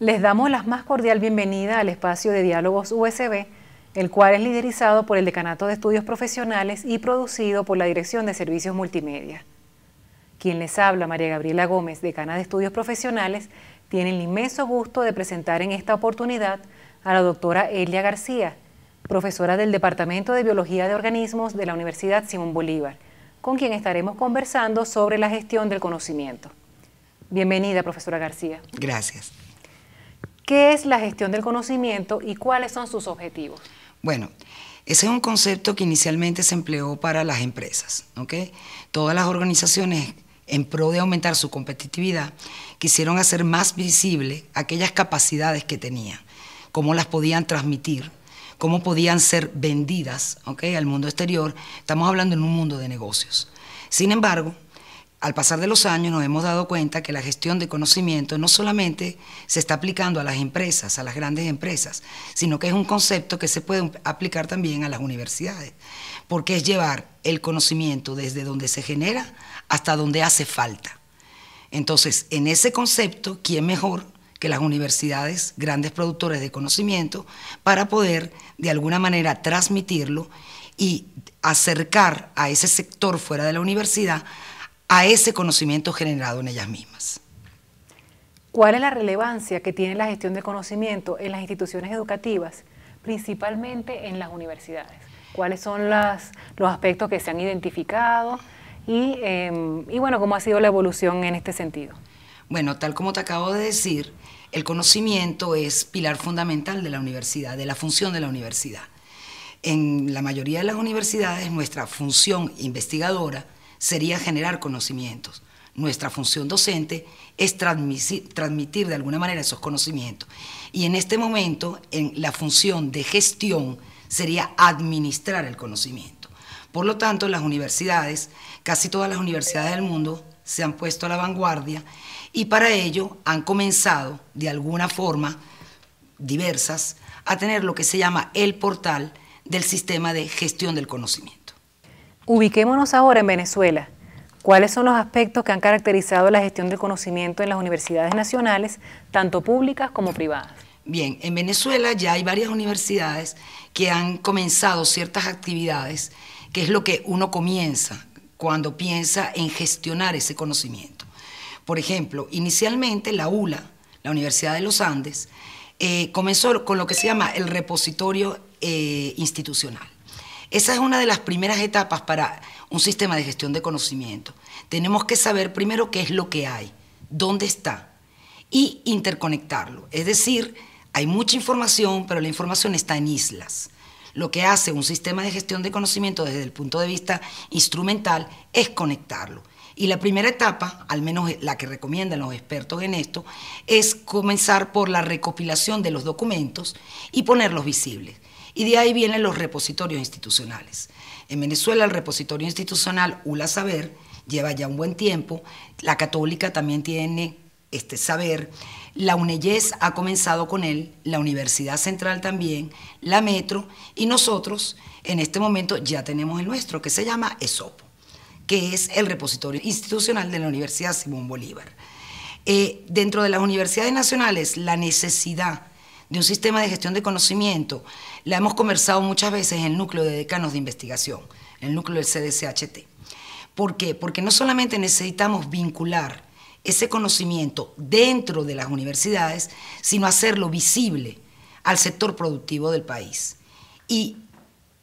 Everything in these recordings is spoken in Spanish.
Les damos la más cordial bienvenida al espacio de diálogos USB, el cual es liderizado por el Decanato de Estudios Profesionales y producido por la Dirección de Servicios Multimedia. Quien les habla, María Gabriela Gómez, decana de Estudios Profesionales, tiene el inmenso gusto de presentar en esta oportunidad a la doctora Elia García, profesora del Departamento de Biología de Organismos de la Universidad Simón Bolívar, con quien estaremos conversando sobre la gestión del conocimiento. Bienvenida, profesora García. Gracias. ¿Qué es la gestión del conocimiento y cuáles son sus objetivos? Bueno, ese es un concepto que inicialmente se empleó para las empresas. Todas las organizaciones, en pro de aumentar su competitividad, quisieron hacer más visible aquellas capacidades que tenían, cómo las podían transmitir, cómo podían ser vendidas al mundo exterior. Estamos hablando en un mundo de negocios. Sin embargo, al pasar de los años nos hemos dado cuenta que la gestión de conocimiento no solamente se está aplicando a las empresas, a las grandes empresas, sino que es un concepto que se puede aplicar también a las universidades, porque es llevar el conocimiento desde donde se genera hasta donde hace falta. Entonces, en ese concepto, ¿quién mejor que las universidades, grandes productores de conocimiento, para poder de alguna manera transmitirlo y acercar a ese sector fuera de la universidad a ese conocimiento generado en ellas mismas. ¿Cuál es la relevancia que tiene la gestión de conocimiento en las instituciones educativas, principalmente en las universidades? ¿Cuáles son los aspectos que se han identificado? Y, em, y bueno, ¿cómo ha sido la evolución en este sentido? Bueno, tal como te acabo de decir, el conocimiento es pilar fundamental de la universidad, de la función de la universidad. En la mayoría de las universidades, nuestra función investigadora sería generar conocimientos. Nuestra función docente es transmitir de alguna manera esos conocimientos. Y en este momento, en la función de gestión sería administrar el conocimiento. Por lo tanto, las universidades, casi todas las universidades del mundo, se han puesto a la vanguardia y para ello han comenzado, de alguna forma, diversas, a tener lo que se llama el portal del sistema de gestión del conocimiento. Ubiquémonos ahora en Venezuela. ¿Cuáles son los aspectos que han caracterizado la gestión del conocimiento en las universidades nacionales, tanto públicas como privadas? Bien, en Venezuela ya hay varias universidades que han comenzado ciertas actividades, que es lo que uno comienza cuando piensa en gestionar ese conocimiento. Por ejemplo, inicialmente la ULA, la Universidad de los Andes, eh, comenzó con lo que se llama el repositorio eh, institucional. Esa es una de las primeras etapas para un sistema de gestión de conocimiento. Tenemos que saber primero qué es lo que hay, dónde está y interconectarlo. Es decir, hay mucha información, pero la información está en islas. Lo que hace un sistema de gestión de conocimiento desde el punto de vista instrumental es conectarlo. Y la primera etapa, al menos la que recomiendan los expertos en esto, es comenzar por la recopilación de los documentos y ponerlos visibles. Y de ahí vienen los repositorios institucionales. En Venezuela el repositorio institucional ULA Saber lleva ya un buen tiempo, la católica también tiene este saber, la UNEYES ha comenzado con él, la Universidad Central también, la Metro y nosotros en este momento ya tenemos el nuestro que se llama ESOPO, que es el repositorio institucional de la Universidad Simón Bolívar. Eh, dentro de las universidades nacionales, la necesidad de un sistema de gestión de conocimiento, la hemos conversado muchas veces en el núcleo de decanos de investigación, en el núcleo del CDCHT. ¿Por qué? Porque no solamente necesitamos vincular ese conocimiento dentro de las universidades, sino hacerlo visible al sector productivo del país. Y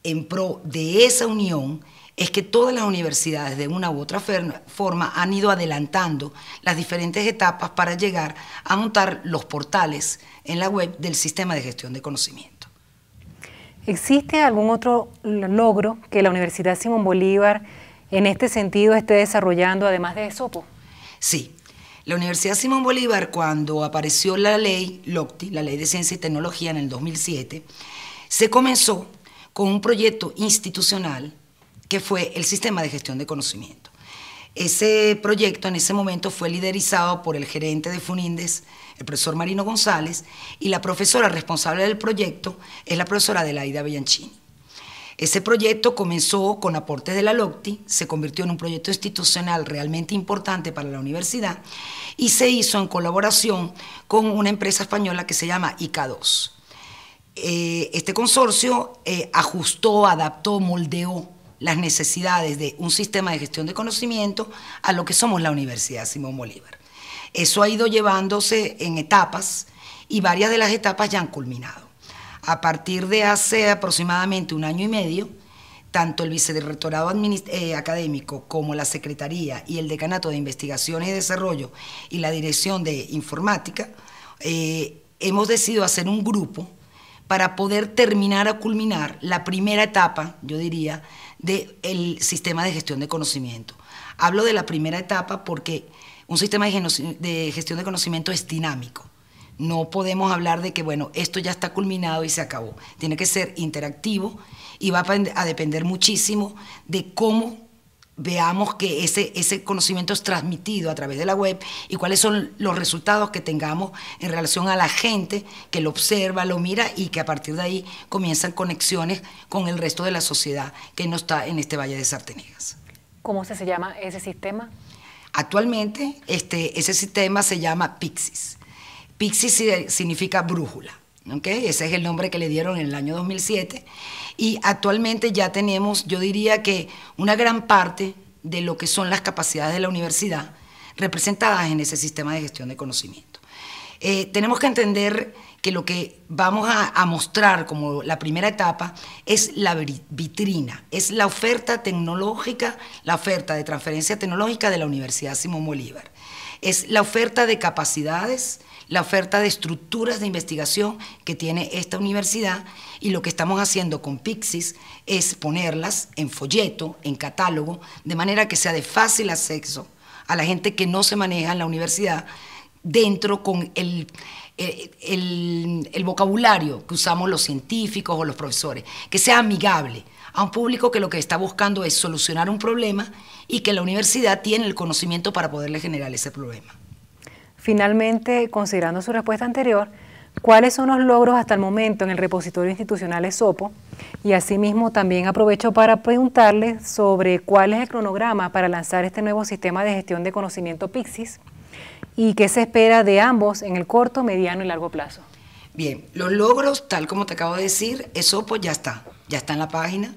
en pro de esa unión es que todas las universidades de una u otra forma han ido adelantando las diferentes etapas para llegar a montar los portales en la web del sistema de gestión de conocimiento. ¿Existe algún otro logro que la Universidad Simón Bolívar en este sentido esté desarrollando además de ESOPO? Sí. La Universidad Simón Bolívar, cuando apareció la ley LOCTI, la Ley de Ciencia y Tecnología en el 2007, se comenzó con un proyecto institucional que fue el Sistema de Gestión de Conocimiento. Ese proyecto en ese momento fue liderizado por el gerente de Funindes, el profesor Marino González, y la profesora responsable del proyecto es la profesora Delaida Bianchini. Ese proyecto comenzó con aportes de la LOCTI, se convirtió en un proyecto institucional realmente importante para la universidad y se hizo en colaboración con una empresa española que se llama ICA2. Eh, este consorcio eh, ajustó, adaptó, moldeó las necesidades de un sistema de gestión de conocimiento a lo que somos la Universidad Simón Bolívar. Eso ha ido llevándose en etapas y varias de las etapas ya han culminado. A partir de hace aproximadamente un año y medio, tanto el vicerrectorado eh, académico como la Secretaría y el Decanato de Investigación y Desarrollo y la Dirección de Informática, eh, hemos decidido hacer un grupo para poder terminar a culminar la primera etapa, yo diría, del sistema de gestión de conocimiento. Hablo de la primera etapa porque un sistema de gestión de conocimiento es dinámico. No podemos hablar de que, bueno, esto ya está culminado y se acabó. Tiene que ser interactivo y va a depender muchísimo de cómo veamos que ese, ese conocimiento es transmitido a través de la web y cuáles son los resultados que tengamos en relación a la gente que lo observa, lo mira y que a partir de ahí comienzan conexiones con el resto de la sociedad que no está en este Valle de Sartenegas. ¿Cómo se llama ese sistema? Actualmente este, ese sistema se llama Pixis. Pixis significa brújula ese es el nombre que le dieron en el año 2007. Y actualmente ya tenemos, yo diría que una gran parte de lo que son las capacidades de la universidad representadas en ese sistema de gestión de conocimiento. Eh, tenemos que entender que lo que vamos a, a mostrar como la primera etapa es la vitrina, es la oferta tecnológica, la oferta de transferencia tecnológica de la Universidad Simón Bolívar. Es la oferta de capacidades, la oferta de estructuras de investigación que tiene esta universidad y lo que estamos haciendo con Pixis es ponerlas en folleto, en catálogo, de manera que sea de fácil acceso a la gente que no se maneja en la universidad dentro con el, eh, el vocabulario que usamos los científicos o los profesores, que sea amigable a un público que lo que está buscando es solucionar un problema y que la universidad tiene el conocimiento para poderle generar ese problema. Finalmente, considerando su respuesta anterior, ¿cuáles son los logros hasta el momento en el repositorio institucional ESOPO? Y asimismo, también aprovecho para preguntarle sobre cuál es el cronograma para lanzar este nuevo sistema de gestión de conocimiento PIXIS y qué se espera de ambos en el corto, mediano y largo plazo. Bien, los logros, tal como te acabo de decir, ESOPO ya está, ya está en la página,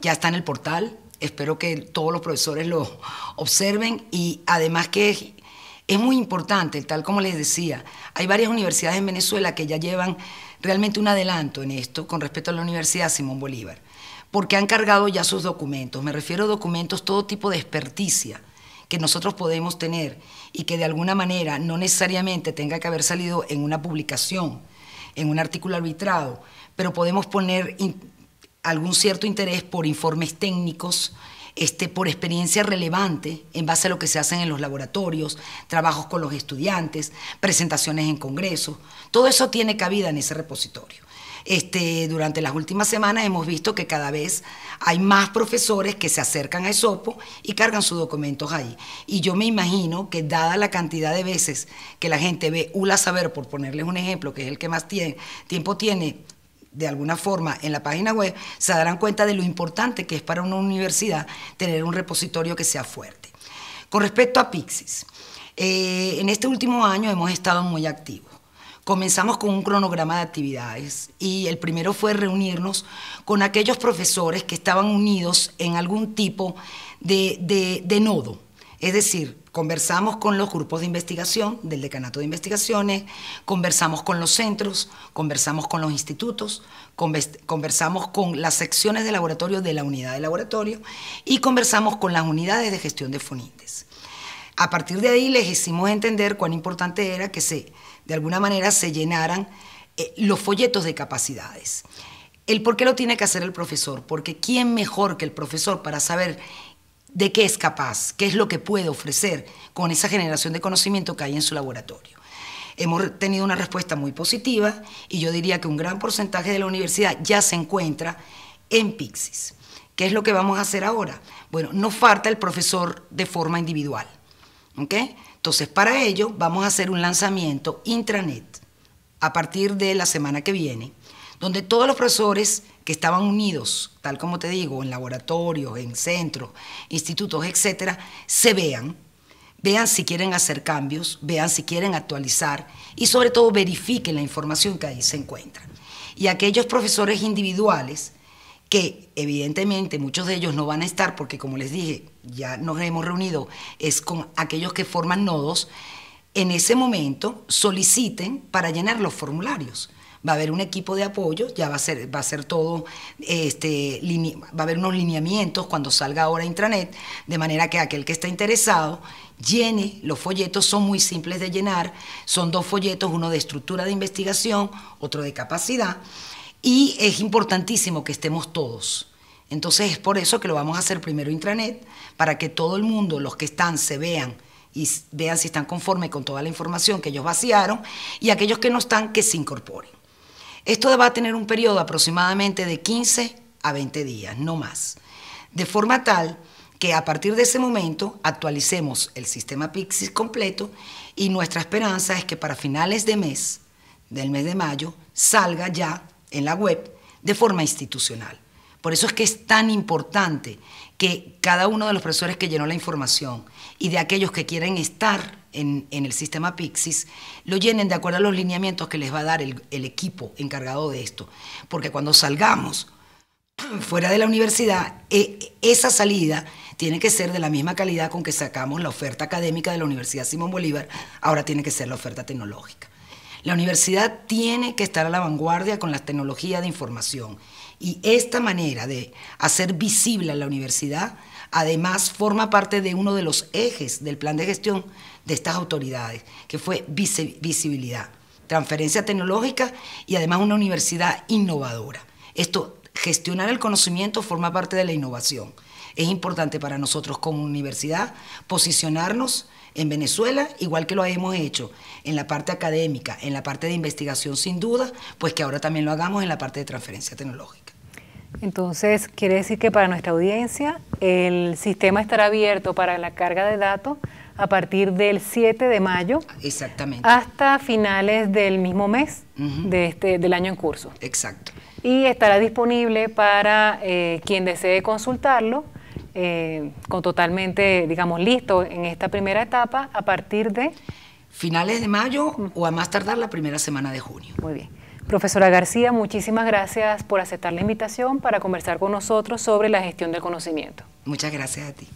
ya está en el portal. Espero que todos los profesores lo observen y además que es muy importante, tal como les decía, hay varias universidades en Venezuela que ya llevan realmente un adelanto en esto con respecto a la Universidad Simón Bolívar, porque han cargado ya sus documentos, me refiero a documentos todo tipo de experticia que nosotros podemos tener y que de alguna manera no necesariamente tenga que haber salido en una publicación, en un artículo arbitrado, pero podemos poner algún cierto interés por informes técnicos, este, por experiencia relevante en base a lo que se hacen en los laboratorios, trabajos con los estudiantes, presentaciones en congresos. Todo eso tiene cabida en ese repositorio. Este, durante las últimas semanas hemos visto que cada vez hay más profesores que se acercan a ESOPO y cargan sus documentos ahí. Y yo me imagino que dada la cantidad de veces que la gente ve ULA Saber, por ponerles un ejemplo, que es el que más tiempo tiene de alguna forma en la página web, se darán cuenta de lo importante que es para una universidad tener un repositorio que sea fuerte. Con respecto a Pixis, eh, en este último año hemos estado muy activos. Comenzamos con un cronograma de actividades y el primero fue reunirnos con aquellos profesores que estaban unidos en algún tipo de, de nodo, es decir, Conversamos con los grupos de investigación del Decanato de Investigaciones, conversamos con los centros, conversamos con los institutos, conversamos con las secciones de laboratorio de la unidad de laboratorio y conversamos con las unidades de gestión de Fonintes. A partir de ahí les hicimos entender cuán importante era que se, de alguna manera se llenaran eh, los folletos de capacidades. El por qué lo tiene que hacer el profesor, porque ¿quién mejor que el profesor para saber de qué es capaz, qué es lo que puede ofrecer con esa generación de conocimiento que hay en su laboratorio. Hemos tenido una respuesta muy positiva y yo diría que un gran porcentaje de la universidad ya se encuentra en Pixis. ¿Qué es lo que vamos a hacer ahora? Bueno, nos falta el profesor de forma individual. ¿ok? Entonces, para ello vamos a hacer un lanzamiento intranet a partir de la semana que viene, donde todos los profesores que estaban unidos, tal como te digo, en laboratorios, en centros, institutos, etcétera, se vean, vean si quieren hacer cambios, vean si quieren actualizar y sobre todo verifiquen la información que ahí se encuentra. Y aquellos profesores individuales que evidentemente muchos de ellos no van a estar porque como les dije, ya nos hemos reunido, es con aquellos que forman nodos, en ese momento soliciten para llenar los formularios va a haber un equipo de apoyo, ya va a ser, va a ser todo, este, va a haber unos lineamientos cuando salga ahora intranet, de manera que aquel que está interesado llene, los folletos son muy simples de llenar, son dos folletos, uno de estructura de investigación, otro de capacidad, y es importantísimo que estemos todos. Entonces es por eso que lo vamos a hacer primero intranet, para que todo el mundo, los que están, se vean y vean si están conformes con toda la información que ellos vaciaron y aquellos que no están, que se incorporen. Esto va a tener un periodo aproximadamente de 15 a 20 días, no más. De forma tal que a partir de ese momento actualicemos el sistema Pixis completo y nuestra esperanza es que para finales de mes, del mes de mayo, salga ya en la web de forma institucional. Por eso es que es tan importante que cada uno de los profesores que llenó la información y de aquellos que quieren estar en, el sistema Pixis, lo llenen de acuerdo a los lineamientos que les va a dar el, equipo encargado de esto. Porque cuando salgamos fuera de la universidad, e, esa salida tiene que ser de la misma calidad con que sacamos la oferta académica de la Universidad Simón Bolívar, ahora tiene que ser la oferta tecnológica. La universidad tiene que estar a la vanguardia con la tecnología de información. Y esta manera de hacer visible a la universidad, además, forma parte de uno de los ejes del plan de gestión de estas autoridades, que fue visibilidad, transferencia tecnológica y además una universidad innovadora. Esto, gestionar el conocimiento forma parte de la innovación. Es importante para nosotros como universidad posicionarnos en Venezuela, igual que lo hemos hecho en la parte académica, en la parte de investigación sin duda, pues que ahora también lo hagamos en la parte de transferencia tecnológica. Entonces, quiere decir que para nuestra audiencia el sistema estará abierto para la carga de datos a partir del 7 de mayo. Exactamente. Hasta finales del mismo mes de este, del año en curso. Exacto. Y estará disponible para eh, quien desee consultarlo, eh, con totalmente, digamos, listo en esta primera etapa a partir de... Finales de mayo o a más tardar la primera semana de junio. Muy bien. Profesora García, muchísimas gracias por aceptar la invitación para conversar con nosotros sobre la gestión del conocimiento. Muchas gracias a ti.